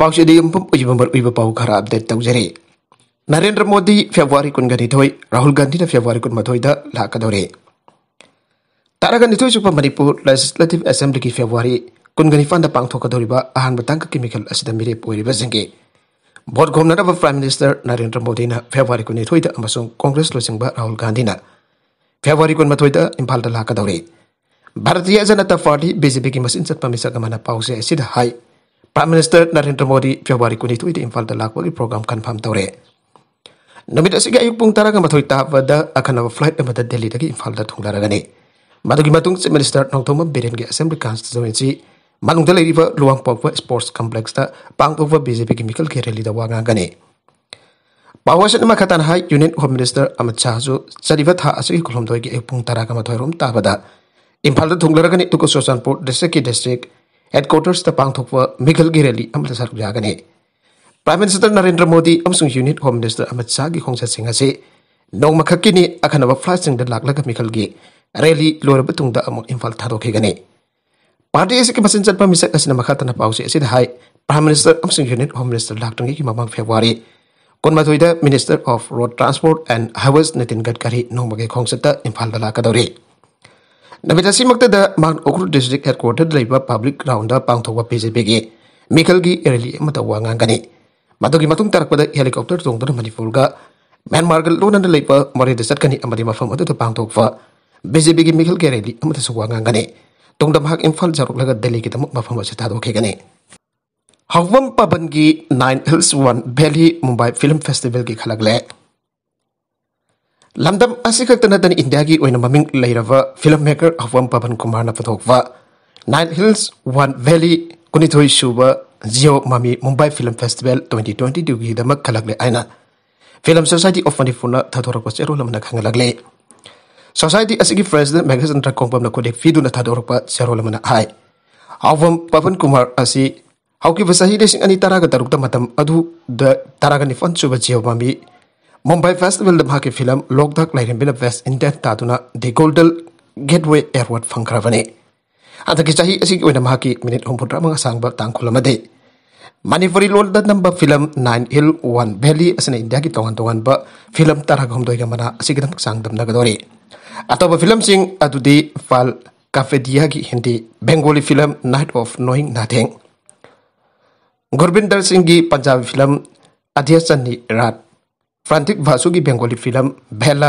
Update तौजरी नरेंद्र मोदी फेब्रुवारी कुनगनी राहुल गांधी ने फेब्रुवारी कुन मधोई लाकदौरे तरग निथ सूप मनपुर लेजिस्लेटिव असेंबली की फेब्रुवारी कुनगनीफान पाथोद्व अहम तंक की मिखल मेरेपे भोट घोम प्राइम मनीस्टर नरेंद्र मोदी ने फेब्रुवारी कुनथ कॉग्रेस लोचिंग राहुल गांधी ने फेब्रुवारी कुन मथोद इम्फाल लाकदौरे भारतीय जनता पार्टी बीजेपी की मसी चत मिसक Pasi Prime Minister Narendra Modi Februari kuni itu diinfal Imphal da lakwa program kan pham tawre. Namita sih ayuk pung tara gama itu akan ada flight dan mada Delhi infal Imphal tunggal lagi. laragani. gimana matung si Minister Nongthoma Biren gak Assembly Constituency manung dalam itu luang pokwa sports complex ta pang pokwa BJP Chemical mikal ki warga gane. wa Bahwa sih nama kata hai Union Home Minister Amit Shah itu sedih betah asli kolom doi gi ayuk pung tara gama thoi rom ta wada. Imphal district district ꯍꯦꯗꯀ꯭ꯋꯥꯔꯇꯔꯁꯇ ꯄꯥꯡꯊꯣꯛꯄ ꯃꯤꯈꯜꯒꯤ rally ꯑꯃꯗ ꯁꯔꯨꯛ ꯌꯥꯒꯅꯤ prime minister Narendra Modi ꯑꯃꯁꯨꯡ union home minister Amit ꯁꯥꯍꯒꯤ ꯈꯣꯡꯆꯠꯁꯤꯡ ꯑꯁꯤ ꯅꯣꯡꯃꯈꯛꯀꯤꯅꯤ ꯑꯈꯟꯅꯕ ꯐ꯭ꯂꯥꯏꯠꯁꯤꯡꯗ ꯂꯥꯛꯂꯒ ꯃꯤꯈꯜꯒꯤ ꯔꯦꯂꯤ ꯂꯣꯏꯔꯕ ꯇꯨꯡꯗ ꯑꯃꯨꯛ ꯏꯝꯐꯥꯜ ꯊꯥꯗꯣꯛꯈꯤꯒꯅꯤ ꯄꯥꯔꯇꯤ ꯑꯁꯤꯒꯤ ꯃꯆꯤꯟ ꯆꯠꯄ ꯃꯤꯁꯛ ꯑꯁꯤꯅ ꯃꯈꯥ ꯇꯥꯅ ꯄꯥꯎꯆꯦ ꯑꯁꯤꯗ ꯍꯥꯏ ꯄ꯭ꯔꯥꯏꯝ ꯃꯤꯅꯤꯁꯇꯔ ꯑꯃꯁꯨꯡ ꯌꯨꯅꯤꯠ ꯍꯣꯝ ꯃꯤꯅꯤꯁꯇꯔ ꯂꯥꯛꯇ꯭ꯔꯤꯉꯩꯒꯤ ꯃꯃꯥꯡ ꯐꯦꯕꯋꯥꯔꯤ ꯀꯨꯟꯃꯥꯊꯣꯏꯗ minister of road transport and highways Nitin Gadkari ꯅꯣꯡꯃꯒꯤ ꯈꯣꯡꯆꯠꯇ ꯏꯝꯐꯥꯜꯗ ꯂꯥꯛꯀꯗꯧꯔꯤ नबीता मांग Ukhrul district headquarter public ground पाथों पीजेपी की मिखल की रैली वागनी मदों की तरप हेलीकॉप्टर तौद मनपुर म्यांमार लोन मोरे चतनी मौम पाथोप बीजेपी की मिखल की रैली वागनी तौद महा इम्फा जरूर दिल्ली की मौम अदेगा हवम पबन की nine hills one valley Mumbai film festival की खलगले lamdam asikak tanatan India-gi oina maming leirava filmmaker maker Awam Pavan Kumar-na puthokva Nine Hills One Valley kunithoi suba zio Mami Mumbai Film Festival 2022 gi damak le aina Film Society of Manipur-na thathorakwa chero lamna khangalaglee society asigi president megachandra kongpamna kodek fiduna thadorpa serolamana hai Avam pavan kumar asi hauki basahide desing ani taraga tarukta matam adu da taraga ni fan zio mami Mumbai Festival de Bhaki Film Lok Dak Lairin Bila Vest in Death Taduna The Golden Gateway Airport Fangkravane. Ata ki chahi asik wena bhaki minute hum putra manga sangba tangkhula made. Manipuri lol da film 9 Hill 1 Valley asina India ki tongan tongan ba film tarha ghum doiga mana asik dam sangdam da gadori. Ata ba film sing adudi fal Cafe Diagi Hindi Bengali film Night of Knowing Nothing. Gurbinder singgi ki film Adhyasan ni Rat प्रांतिक Vasu की Bengali film भेला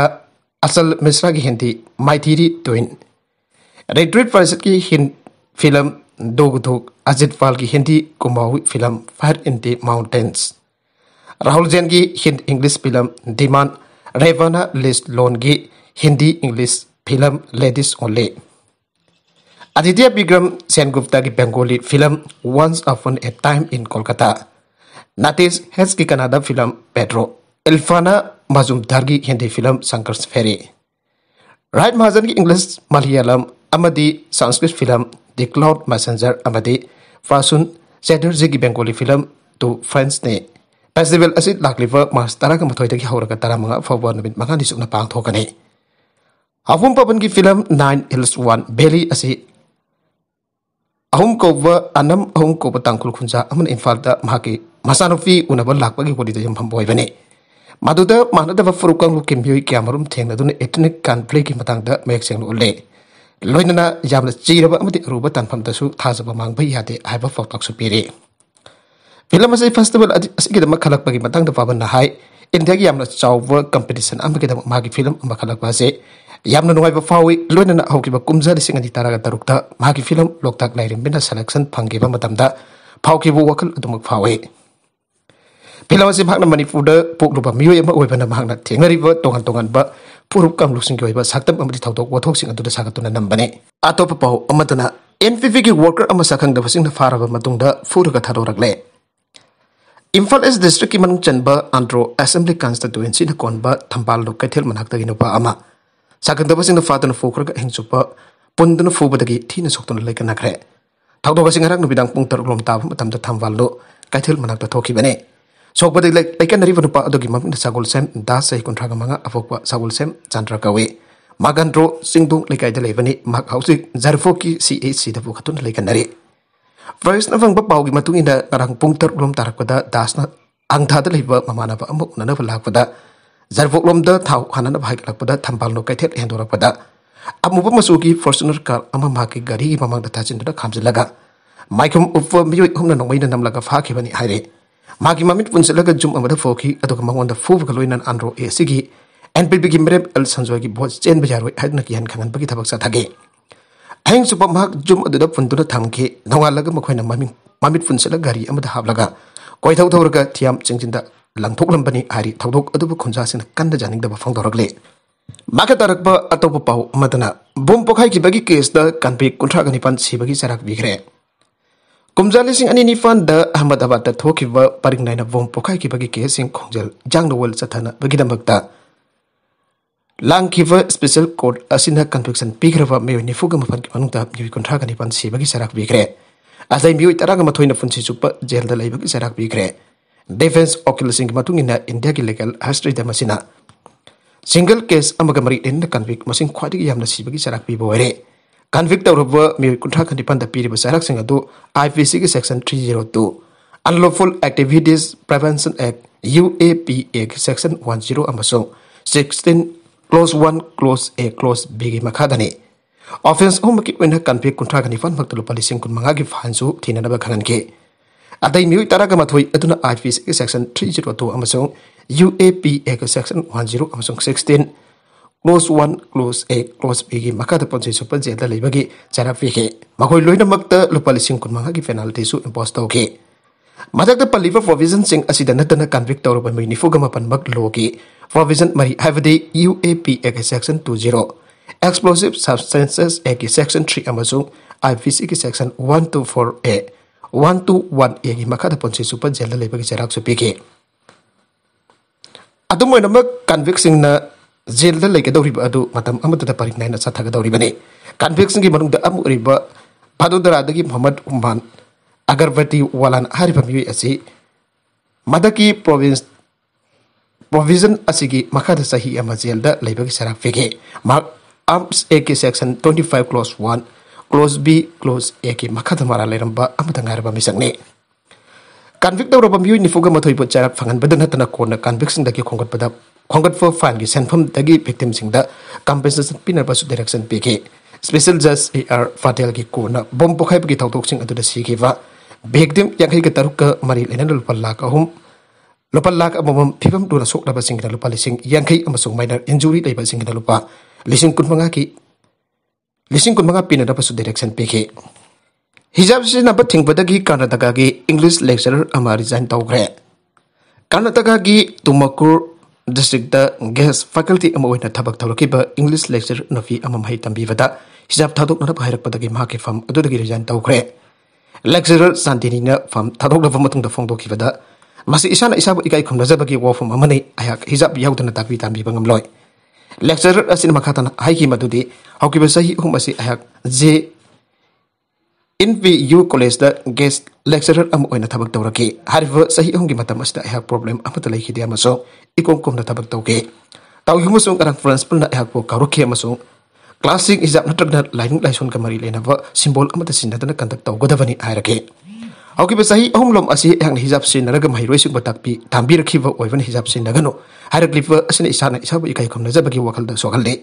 असल मिश्रा की Hindi माइथीरी twin रेडरेट परिषद की film दोग धोक अजित पाल की Hindi Kumaoni film fire in the mountains Rahul Jain की हिंद इंग्लिश फिल्म दिमान रेवाना लिस्ट लोन की Hindi English film ladies only Aditya Vikram Sengupta की Bengali film once upon a time in Kolkata Natesh हेज की कनाडा फिल्म पेड्रो इल्फाना माजूमदार की हिंदी फिल्म संघर्ष फेरी राइट महाजन की English Malayalam Sanskrit film the cloud messenger फासून चैटर्जी की बेंगोली फिल्म टू फ्रेंड्स ने फेस्टिवल लाख मार्च तरह मथोदी हौर तरह फाव नुट मगानी सून पाथोने अहम पवन की film nine hills one valley अहम कौब अनम अहम कौब तंखुल खुंजा इम्फाल मचानुपी उनब लापगी होलीद यमफम होने maduda mahna da furukang hukim kin kiamarum teng na dun ethnic kan pleki matang da mek seng lu le Loi nana jamna jira ba amati ruba tan pam da su ba mang ba yate hai ba fok tak su pi re film asai festival asiki da makhalak bagi matang da pa ban na hai india ki yam na competition amma kita ma ki film amma kalak ba se yam nungai ba fawi loi nana hoki ba kumza singa di taraga taruk ta ma ki film lok tak lai rim bina selection phang ki ba matam da Pau ki bu wakal adum fawi Pilawasi sim hak na puda puk lupa miyo yama oi bana hak na theng tongan tongan ba puruk kam lusing ki oi ba saktam amri thau tok wathok sing adu da tuna na nam bane atop pau amatuna NPP ki worker ama sakhang da basing na fara ba matung da furu ka rakle Imphal District ki manung ba Andro Assembly Constituency na konba Thampal lo kaithel manak ta gi nupa ama sakhang da basing na na fokra ka hengchupa pundun fuba da gi thina soktun lekana khre bane sok pa dilek ikan dari penupa atau gimana di sagul sem das saya kontra kemana apa kuat sagul sem chandra kawe magan tro lekai dari ini mak hausik zarfoki si e si katun lekai dari first nafang bapau gimana tuh indah karang pungter belum tarak pada das na ang tadi lebih bapak mama napa emuk nana pelak pada zarfok lom dah tau karena napa hai kelak pada tampal no kaitet yang dorak pada apa bapak masuki fortuner kar ama mahaki gari mama datang cintu dah kamsi laga Maikum upwa miyoi humna nongwaina namlaka fakibani magi mamit pun selaga jum amada foki atau kemang wanda fuf kaloinan nan anro e sigi NPP al merep el sanjwa gi bot chen bajaro ad eh, nak yan kangan bagi thabak sa thage aing supa mak jum adu da pun tu da thamke laga makhoi mamit pun selaga ri amada hab laga koi thau thau raga thiam chingjin da langthok lambani ari thau thok adu bu khonja sin kanda janing da ba dorak le maka tarak ba atau pa pau madana bom pokai ki bagi case da kanpe gani pan sibagi sarak bigre कुमजा लिंग निपानद अहमदाबाद थोब परिनाइन बोम पोखाई case खोजल जंग नोल चतनाद लाख special court असन confession पीग्रब मई निफूग मफल की मूंग कंथ्रा निपान सिब की सरक भीग्रे अजय मई तरह से चुप जेल की सरक भीग्रे डिफेंस ओकील इंडिया की लेगल हिस्ट्रीद सिंगल केस मरी इन कन्वीक खाई की सरक भी कन्भिक तौरब मिअ कुंठा खनिपान पीब चारक I P C section three zero two unlawful activities prevention act U A P A section one zero sixteen clause one clause A clause B की मखादने ऑफेंस हम की ओइन कन्भिक कुंठा खनिपान भक्त लुपा लिसिंग कुन मंगा की फाइन सु थीननब खननके अदै मिअ तरग मथोई अदुना I P C section three zero two U A P A section one zero close one close eight close b gi maka the ponsi super jail da leba gi jara fi he makoi loina makta lupa sing kun manga gi penalty su impose ke. ge madak the paliva provision sing asida na tana convict kan tawro ban mai nifu gama pan mak lo provision mari have the uap ek section 20 explosive substances ek section 3 amazu ipc ki section 124a 121a maka da ponsi super jail da leba gi su pi ge adum moina convict kan sing na jail dan lagi dauri adu matam amat ada parik naik nasa thaga dauri bani conviction ki marung da amu riba padu dara dagi Muhammad Umman agar berarti walan hari pemilu asih. madaki province provision asi ki maka da sahi ama jail da lagi bagi serak fikhe mak arms a section 25 clause 1 clause b clause a ki maka da mara lairam ba amat angar ba misang ne Kanvik dawra pambiyo ni fuga matoi bo jarak fangan badan hatana kona kanvik sing daki kongkot badap हंगत for fine की सेंफम दगी victim Singh द compensation पीने पर direction P के special जज A R फाटेल की को न बम पोखाइ की थौतोक सिंह अदुदा सी के वा बेगदिम यांखै के तरुक मरी लेन लुपल लाक अहुम लुपल लाक अबम फिबम दुरा सोक दबा सिंह लुपल लिसिंग यांखै अमसु माइनर इंजुरी दैबा सिंह लुपा लिसिंग कुनमंगा की लिसिंग कुनमंगा पीने दबा सु डायरेक्शन पी के हिजाब से नब थिंग बदगी कर्नाटका की इंग्लिश लेक्चरर अमारी जान तौ ग्रे Karnataka Tumkur district guest faculty ꯑꯃ ꯑꯣꯏꯅ ꯊꯕꯛ ꯇꯧꯔꯛꯈꯤꯕ ꯏꯪꯂꯤꯁ ꯂꯦꯛꯆꯔ ꯅꯨꯄꯤ ꯑꯃꯃꯍꯩ ꯇꯝꯕꯤꯕꯗ ꯍꯤꯖꯥꯞ ꯊꯥꯗꯣꯛꯅꯔꯕ ꯍꯥꯏꯔꯛꯄꯗꯒꯤ ꯃꯍꯥꯛꯀꯤ ꯐꯝ ꯑꯗꯨꯗꯒꯤ ꯔꯤꯖꯥꯏꯟ ꯇꯧꯈ꯭ꯔꯦ ꯂꯦꯛꯆꯔꯔ ꯁꯥꯟꯇꯤꯅꯤꯅ ꯐꯝ ꯊꯥꯗꯣꯛꯂꯕ ꯃꯇꯨꯡꯗ ꯐꯣꯡꯗꯣꯛꯈꯤꯕꯗ ꯃꯁꯤ ꯏꯁꯥꯅ ꯏꯁꯥꯕꯨ ꯏꯀꯥꯏ ꯈꯨꯝꯅꯖꯕꯒꯤ ꯋꯥꯐꯝ ꯑꯃꯅꯤ ꯑꯩꯍꯥꯛ ꯍꯤꯖꯥꯞ ꯌꯥꯎꯗꯅ ꯇꯥꯛꯄꯤ ꯇꯝꯕꯤꯕ ꯉꯝꯂꯣꯏ ꯂꯦꯛꯆꯔꯔ ꯑꯁꯤꯅ ꯃꯈꯥ ꯇꯥꯅ ꯍꯥꯏꯈꯤ ꯃꯗꯨꯗꯤ ꯍꯧꯈꯤꯕ ꯆꯍꯤ ꯑꯍꯨꯝ ꯑꯁꯤ ꯑꯩꯍꯥꯛ ꯖꯦ ꯏꯟ ꯄꯤ ꯌꯨ ꯀꯣꯂꯦꯖꯗ ꯒꯦꯁ ꯂꯦꯛꯆꯔꯔ ꯑꯃ ꯑꯣꯏꯅ ꯊꯕꯛ ꯇꯧꯔꯛꯈꯤ ꯍꯥꯏꯔꯤꯕ ꯆꯍꯤ ꯑꯍꯨꯝꯒꯤ ꯃꯇꯝ ꯑꯁꯤꯗ ꯑꯩꯍꯥꯛ ꯄ꯭ꯔꯣꯕ꯭ꯂꯦꯝ ꯑꯃꯠꯇ ꯂꯩꯈꯤꯗꯦ ꯑꯃꯁꯨꯡ ꯏꯀꯣꯝ ꯀꯣꯝꯅ ꯊꯕꯛ ꯇꯧꯈꯤ ꯇꯥꯎꯒꯤ ꯑꯃꯁꯨꯡ ꯉꯔꯥꯡ ꯄ꯭ꯔꯤꯟꯁꯤꯄꯜꯅ ꯑꯩꯍꯥꯛꯄꯨ ꯀꯧꯔꯛꯈꯤ ꯑꯃꯁꯨꯡ ꯀ꯭ꯂꯥꯁꯤꯛ ꯍꯤꯖꯥꯞ ꯅꯠꯇ꯭ꯔꯒꯅ ꯂꯥꯏꯅꯤꯡ ꯂꯥꯏꯁꯣꯟꯒ ꯃꯔꯤ ꯂꯩꯅꯕ ꯁꯤꯝꯕꯣꯜ ꯑꯃꯠꯇ ꯁꯤꯖꯤꯟꯅꯗꯅ ꯀꯟꯗꯛ ꯇꯧꯒꯗꯕꯅꯤ ꯍꯥꯏꯔꯛꯈꯤ ꯍꯧꯈꯤꯕ ꯆꯍꯤ ꯑꯍꯨꯝꯂꯣꯝ ꯑꯁꯤ ꯑꯩꯍꯥꯛꯅ ꯍꯤꯖꯥꯞ ꯁꯤꯖꯤꯟꯅꯔꯒ ꯃꯍꯩꯔꯣꯏꯁꯤꯡꯕꯨ ꯇꯥꯛꯄꯤ ꯇꯝꯕꯤꯔꯛꯈꯤꯕ ꯑꯣꯏꯕꯅ ꯍꯤꯖꯥꯞ ꯁꯤꯖꯤꯟꯅꯒꯅꯨ ꯍꯥꯏꯔꯛꯂꯤꯕ ꯑꯁꯤꯅ ꯏꯁꯥꯅ ꯏꯁꯥꯕꯨ ꯏꯀꯥꯏ ꯈꯨꯝꯅꯖꯕꯒꯤ ꯋꯥꯈꯜꯗ ꯁꯣꯛꯍꯜꯂꯤ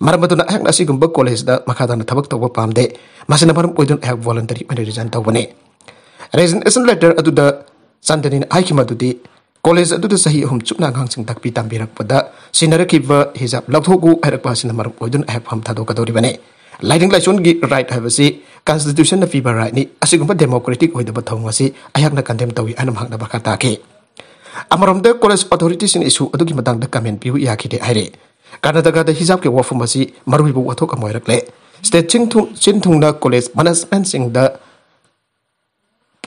marba tuna ayak nasi gumba kolis da makata na tabak tawa pam de masi na barum koidun ayak voluntary mana rizan tawa ne rizan isan letter adu da santanin ayak ima du di kolis adu da sahi hum cuk na gang sing takpi tambi rak pada sinara kiba hizap lak thoku ayak pasi na marum koidun ayak pam tado kadori bane lighting lation gi right have a constitution na fiba right ni asi gumba democratic koidu ba wasi ayak na kandem tawi anam hak na bakata ke Amaromda College Authority sin isu adu gi matang da kamen piu yakide aire. ꯀꯔꯅꯥꯇꯀꯥꯗ ꯍꯤꯖꯥꯕꯀꯤ ꯋꯥꯐꯝ ꯑꯁꯤ ꯃꯔꯨꯑꯣꯏꯕ ꯋꯥꯊꯣꯛ ꯑꯃ ꯑꯣꯏꯔꯛꯂꯦ state ꯆꯤꯟꯊꯨꯡꯅ college ꯃꯦꯅꯦꯖꯃꯦꯟꯁꯤꯡꯗ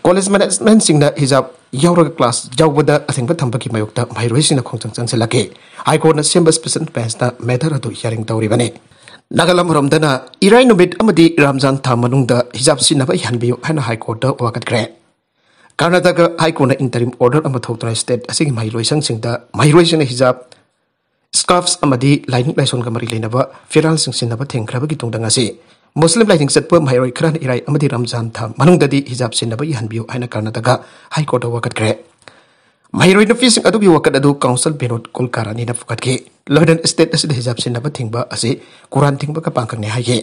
college ꯃꯦꯅꯦꯖꯃꯦꯟꯁꯤꯡꯅ ꯍꯤꯖꯥꯕ ꯌꯥꯎꯔꯒ ꯀ꯭ꯂꯥꯁ ꯌꯥꯎꯕꯗ ꯑꯊꯤꯡꯕ ꯊꯝꯕꯒꯤ ꯃꯥꯌꯣꯛꯇ ꯃꯍꯩꯔꯣꯏꯁꯤꯡꯅ ꯈꯣꯡꯆꯪ ꯆꯪꯁꯤꯜꯂꯛꯈꯤ ꯍꯥꯏ ꯀꯣꯔꯠꯅ ꯁꯦꯝꯕ ꯁ꯭ꯄꯦꯁꯦꯜ ꯕꯦꯟꯁꯇ ꯃꯦꯇꯔ ꯑꯗꯨ ꯍꯤꯌꯥꯔꯤꯡ ꯇꯧꯔꯤꯕꯅꯤ ꯅꯥꯒꯥꯂꯝꯔꯣꯝꯗꯅ ꯏꯔꯥꯏ ꯅꯨꯃꯤꯠ ꯑꯃꯗꯤ ꯔꯥꯝꯖꯥꯟ ꯊꯥ ꯃꯅꯨꯡꯗ ꯍꯤꯖꯥꯕ ꯁꯤꯖꯤꯟꯅꯕ ꯌꯥꯍꯟꯕꯤꯌꯨ ꯍꯥꯏꯅ ꯍꯥꯏ ꯀꯣꯔꯠꯇ ꯋꯥꯀꯠꯈ꯭ꯔꯦ ꯀꯔꯅꯥꯇꯀꯥ ꯍꯥꯏ ꯀꯣꯔꯠꯅ ꯏꯟꯇꯔꯤꯝ ꯑꯣꯔꯗꯔ ꯑꯃ ꯊꯣꯛꯇꯨꯅ ꯁ꯭ꯇꯦꯠ ꯑꯁꯤꯒꯤ ꯃꯍꯩꯔꯣꯏꯁꯪꯁꯤꯡꯗ ꯃꯍꯩꯔꯣꯏꯁꯤꯡꯅ ꯍꯤꯖꯥꯕ ꯁ꯭ꯀꯥꯐꯁ ꯑꯃꯗꯤ ꯂꯥꯏꯅꯤꯡ ꯂꯥꯏꯁꯣꯟꯒ ꯃꯔꯤ ꯂꯩꯅꯕ ꯐꯤꯔꯥꯜꯁꯤꯡ ꯁꯤꯟꯅꯕ ꯊꯤꯡꯈ꯭ꯔꯕꯒꯤ ꯇꯨꯡꯗ ꯉꯁꯤ ꯃꯨꯁꯂꯤꯝ ꯂꯥꯏꯅꯤꯡ ꯆꯠꯄ ꯃꯍꯩꯔꯣꯏ ꯈꯔꯅ ꯏꯔꯥꯏ ꯑꯃꯗꯤ ꯔꯝꯖꯥꯟ ꯊꯥ ꯃꯅꯨꯡꯗꯗꯤ ꯍꯤꯖꯥꯕ ꯁꯤꯟꯅꯕ ꯌꯥꯍꯟꯕꯤꯌꯨ ꯍꯥꯏꯅ ꯀꯔꯅꯥꯇꯀꯥ ꯍꯥꯏ ꯀꯣꯔꯠꯇ ꯋꯥꯀꯠꯈ꯭ꯔꯦ ꯃꯍꯩꯔꯣꯏ ꯅꯨꯄꯤꯁꯤꯡ ꯑꯗꯨꯒꯤ ꯋꯥꯀꯠ ꯑꯗꯨ ꯀꯥꯎꯟꯁꯤꯜ ꯕꯤꯅꯣꯗ ꯀꯨꯜꯀꯥꯔꯥꯅꯤꯅ ꯐꯨꯀꯠꯈꯤ ꯂꯣꯏꯅꯅ ꯁ꯭ꯇꯦꯠ ꯑꯁꯤꯗ ꯍꯤꯖꯥꯕ ꯁꯤꯟꯅꯕ ꯊꯤꯡꯕ ꯑꯁꯤ ꯀꯨꯔꯥꯟ ꯊꯤꯡꯕꯒ ꯄꯥꯡꯈꯛꯅꯤ ꯍꯥꯏꯈꯤ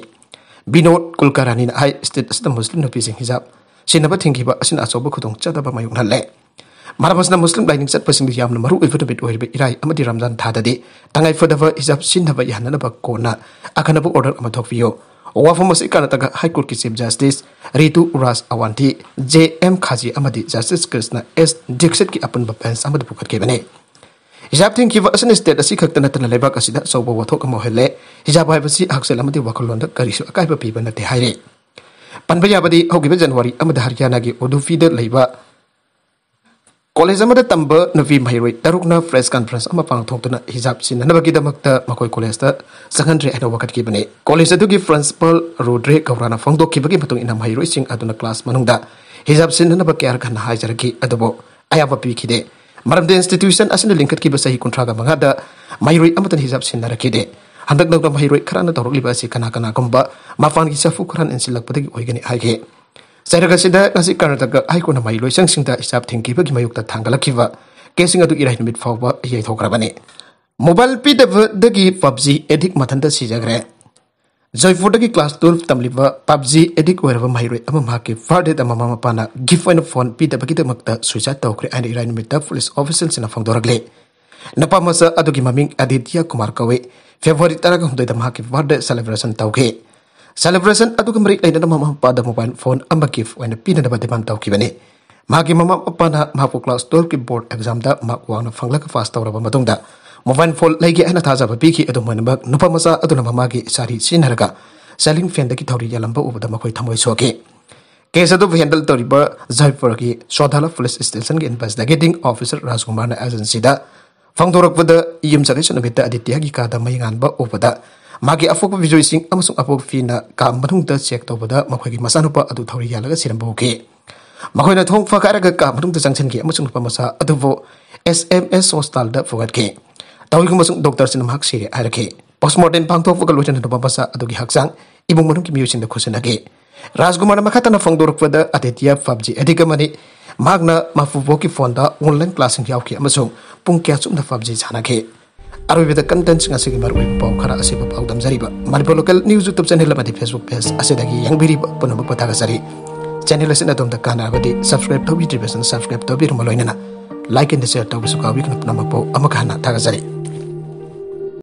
ꯕꯤꯅꯣꯗ ꯀꯨꯜꯀꯥꯔꯥꯅꯤꯅ ꯍꯥꯏ ꯁ꯭ꯇꯦꯠ ꯑꯁꯤꯗ ꯃꯨꯁꯂꯤꯝ ꯅꯨꯄꯤꯁꯤꯡ ꯍꯤꯖꯥꯕ ꯁꯤꯟꯅꯕ ꯊꯤꯡꯈꯤꯕ ꯑꯁꯤꯅ ꯑꯆꯧꯕ ꯈꯨꯗꯣꯡꯆꯥꯗꯕ ꯃꯥꯌꯣꯛꯅꯍꯜꯂꯦ ꯃꯔꯝ ꯑꯁꯤꯅ ꯃꯨꯁꯂꯤꯝ ꯂꯥꯏꯅꯤꯡ ꯆꯠꯄꯁꯤꯡꯗ ꯌꯥꯝꯅ ꯃꯔꯨ ꯑꯣꯏꯕ ꯅꯨꯃꯤꯠ ꯑꯣꯏꯔꯤꯕ ꯏꯔꯥꯏ ꯑꯃꯗꯤ ꯔꯝꯖꯥꯟ ꯊꯥꯗꯗꯤ ꯇꯉꯥꯏꯐꯗꯕ ꯍꯤꯖꯥꯕ ꯁꯤꯟꯅꯕ ꯌꯥꯍꯟꯅꯅꯕ ꯀꯣꯟꯅ ꯑꯈꯟꯅꯕ ꯑꯣꯔꯗꯔ ꯑꯃ ꯊꯣꯛꯄꯤꯌꯨ ꯋꯥꯐꯝ ꯑꯁꯤ ꯀꯔꯅꯥꯇꯀꯥ ꯍꯥꯏ ꯀꯣꯔꯠꯀꯤ chief justice Ritu Raj Awasthi J M ꯈꯥꯖꯤ ꯑꯃꯗꯤ ꯖꯁꯇꯤꯁ ꯀ꯭ꯔꯤꯁꯅ ꯑꯦꯁ ꯗꯤꯛꯁꯤꯠꯀꯤ ꯑꯄꯨꯟꯕ ꯕꯦꯟꯁ ꯑꯃꯗ ꯄꯨꯈꯠꯈꯤꯕꯅꯤ ꯍꯤꯖꯥꯕ ꯊꯤꯡꯈꯤꯕ ꯑꯁꯤꯅ ꯁ꯭ꯇꯦꯠ ꯑꯁꯤ ꯈꯛꯇ ꯅꯠꯇꯅ ꯂꯩꯕꯥꯛ ꯑꯁꯤꯗ ꯑꯆꯧꯕ ꯋꯥꯊꯣꯛ ꯑꯃ ꯑꯣꯏꯍꯜꯂꯦ ꯍꯤꯖꯥꯕ ꯍꯥꯏꯕꯁꯤ ꯍꯛꯁꯦꯜ ꯑꯃꯗꯤ ꯋꯥꯈꯜꯂꯣꯟꯗ ꯀꯔꯤꯁꯨ ꯑꯀꯥꯏꯕ ꯄꯤꯕ ꯅꯠꯇꯦ ꯍꯥꯏꯔꯦ ꯄꯟꯕ ꯌꯥꯕꯗꯤ ꯍꯧꯈꯤꯕ ꯖꯅꯋꯥꯔꯤ ꯑꯃꯗ ꯍꯔꯤꯌꯥꯅꯥꯒꯤ ꯎꯗꯨꯐꯤꯗ ꯂꯩꯕ कॉलेज तब नुपी मही तरुक प्रेस कन्फ्रेंस पाथोन हिजाब सिनबगीदमको कॉलेज चंगे वखटने कॉलेज प्रिंसीपल रुद्रे गौरा फोंदोंने मही क्लास मनुद हिजाब सिनब क्या खाजर अब अब पीदे मरमद इंस्टिट्यूशन असन लिंक चाह कंथ्राग मंगा मही हिजाब सिनरदे हंक मही खरान तौरली कना कनाब मफान की चफू खरान इनसीलपे ꯆꯩꯔꯛ ꯑꯁꯤꯗ ꯉꯁꯤ ꯀꯔꯅꯥꯇꯀꯥ ꯍꯥꯏ ꯀꯣꯔꯠꯅ ꯃꯍꯩ ꯂꯣꯏꯁꯪꯁꯤꯡꯗ ꯍꯤꯁꯥꯞ ꯊꯤꯡꯈꯤꯕꯒꯤ ꯃꯥꯌꯣꯛꯇ ꯊꯥꯡꯒꯠꯂꯛꯈꯤꯕ ꯀꯦꯁꯁꯤꯡ ꯑꯗꯨ ꯏꯔꯥꯏ ꯅꯨꯃꯤꯠ ꯐꯥꯎꯕ ꯌꯩꯊꯣꯛꯈ꯭ꯔꯕꯅꯤ ꯃꯣꯕꯥꯏꯜ ꯄꯤꯗꯕꯗꯒꯤ ꯄꯞꯖꯤ ꯑꯦꯗꯤꯛ ꯃꯊꯟꯇ ꯁꯤꯖꯈ꯭ꯔꯦ ꯖꯣꯏꯄꯨꯔꯗꯒꯤ ꯀ꯭ꯂꯥꯁ ꯇꯨꯋꯦꯜꯐ ꯇꯝꯂꯤꯕ ꯄꯞꯖꯤ ꯑꯦꯗꯤꯛ ꯑꯣꯏꯔꯕ ꯃꯍꯩꯔꯣꯏ ꯑꯃ ꯃꯍꯥꯛꯀꯤ ꯐꯥꯔꯗꯦꯗ ꯃꯃꯥ ꯃꯄꯥꯅ ꯒꯤꯐ ꯑꯣꯏꯅ ꯐꯣꯟ ꯄꯤꯗꯕꯒꯤꯗꯃꯛꯇ ꯁꯨꯏꯁꯥꯏꯠ ꯇꯧꯈ꯭ꯔꯦ ꯍꯥꯏꯅ ꯏꯔꯥꯏ ꯅꯨꯃꯤꯠꯇ ꯄꯨꯂꯤꯁ ꯑꯣꯐꯤꯁꯦꯜꯁꯤꯡꯅ ꯐꯣꯡꯗꯣꯔꯛꯂꯤ ꯅꯨꯄꯥ ꯃꯆꯥ ꯑꯗꯨꯒꯤ ꯃꯃꯤꯡ ꯑꯗꯤꯇꯤꯌꯥ ꯀꯨꯃꯥꯔ ꯀꯧꯏ ꯐꯦꯕ꯭ꯔꯨꯋꯥꯔꯤ ꯇꯔꯥꯒ ꯍꯨꯝꯗꯣꯏꯗ ꯃꯍꯥꯛꯀꯤ ꯕꯥꯔꯗꯦ ꯁꯦꯂꯦꯕ꯭ꯔꯦꯁꯟ ꯇꯧꯈꯤ celebration atau kemari ay dana mama pada mobile phone amba gift wenda pina dapat dipantau kibani. Maki mama apa nak mahapu class tol keyboard exam da mak wang na fangla ke fasta wala pamatung da. phone lagi ay na taza babi ki atau mana bag nupa masa atau nama magi sari sin harga. Selling fenda ki tauri jalan ba ubada makoi tamoi soke. Kesa tu vendel tauri ba zai pura ki shodala fulis istilsan ki investigating officer rasgumana agency da. Fang turuk pada iyum sakai sunu kita aditya ki kada mayangan ba ubada. ꯃꯥꯒꯤ ꯑꯐꯣꯛꯄ ꯕꯤꯖꯣꯏꯁꯤꯡ ꯑꯃꯁꯨꯡ ꯑꯐꯣꯛꯄ ꯐꯤꯅ ꯀꯥ ꯃꯅꯨꯡꯗ check ꯇꯧꯕꯗ ꯃꯈꯣꯏꯒꯤ ꯃꯆꯥꯅꯨꯄꯥ ꯑꯗꯨ ꯊꯧꯔꯤ ꯌꯥꯜꯂꯒ ꯁꯤꯔꯝꯕ ꯍꯧꯈꯤ ꯃꯈꯣꯏꯅ ꯊꯣꯡ ꯐꯀꯥꯏꯔꯒ ꯀꯥ ꯃꯅꯨꯡꯗ ꯆꯪꯁꯤꯟꯈꯤ ꯑꯃꯁꯨꯡ ꯅꯨꯄꯥ ꯃꯆꯥ ꯑꯗꯨꯕꯨ ꯑꯦꯁ ꯑꯦꯝ ꯑꯦꯁ ꯍꯣꯁꯄꯤꯇꯥꯜꯗ ꯐꯨꯒꯠꯈꯤ ꯇꯧꯏꯒꯤ ꯑꯃꯁꯨꯡ ꯗꯣꯛꯇꯔꯁꯤꯡꯅ ꯃꯍꯥꯛ ꯁꯤꯔꯦ ꯍꯥꯏꯔꯛꯈꯤ ꯄꯣꯁꯃꯣꯔꯇꯦꯝ ꯄꯥꯡꯊꯣꯛꯄꯒ ꯂꯣꯏꯅꯅ ꯅꯨꯄꯥ ꯃꯆꯥ ꯑꯗꯨꯒꯤ ꯍꯛꯆꯥꯡ ꯏꯃꯨꯡ ꯃꯅꯨꯡꯒꯤ ꯃꯤꯑꯣꯏꯁꯤꯡꯗ ꯈꯨꯠꯁꯤꯟꯅꯈꯤ ꯔꯥꯖꯀꯨꯃꯥꯔꯅ ꯃꯈꯥꯇꯅ ꯐꯣꯡꯗꯣꯔꯛꯄꯗ ꯑꯇꯤꯇꯤꯌꯥ ꯄꯕꯖꯤ ꯑꯦꯗꯤꯒꯃꯅꯤ ꯃꯍꯥꯛꯅ ꯃꯄꯨꯕꯣꯛꯀꯤ ꯐꯣꯟꯗ ꯑꯣꯟꯂꯥꯏꯟ ꯀ꯭ꯂꯥꯁꯁꯤꯡ ꯌꯥꯎꯈꯤ ꯑꯃꯁꯨꯡ ꯄꯨꯡ ꯀꯌꯥ ꯆꯨꯞꯅ ꯄꯕꯖꯤ ꯁꯥꯟꯅꯈꯤ अरबीद कंटेंट बाव खरा पाव तमजरीब Manipur local news YouTube channel Facebook page अगर पुनः पथागजरी चैनल अदोम कानबी सब्सक्राइब तौद्रीबसन सब्सक्राइब तौर लोना लाइक एंड शेयर तौर का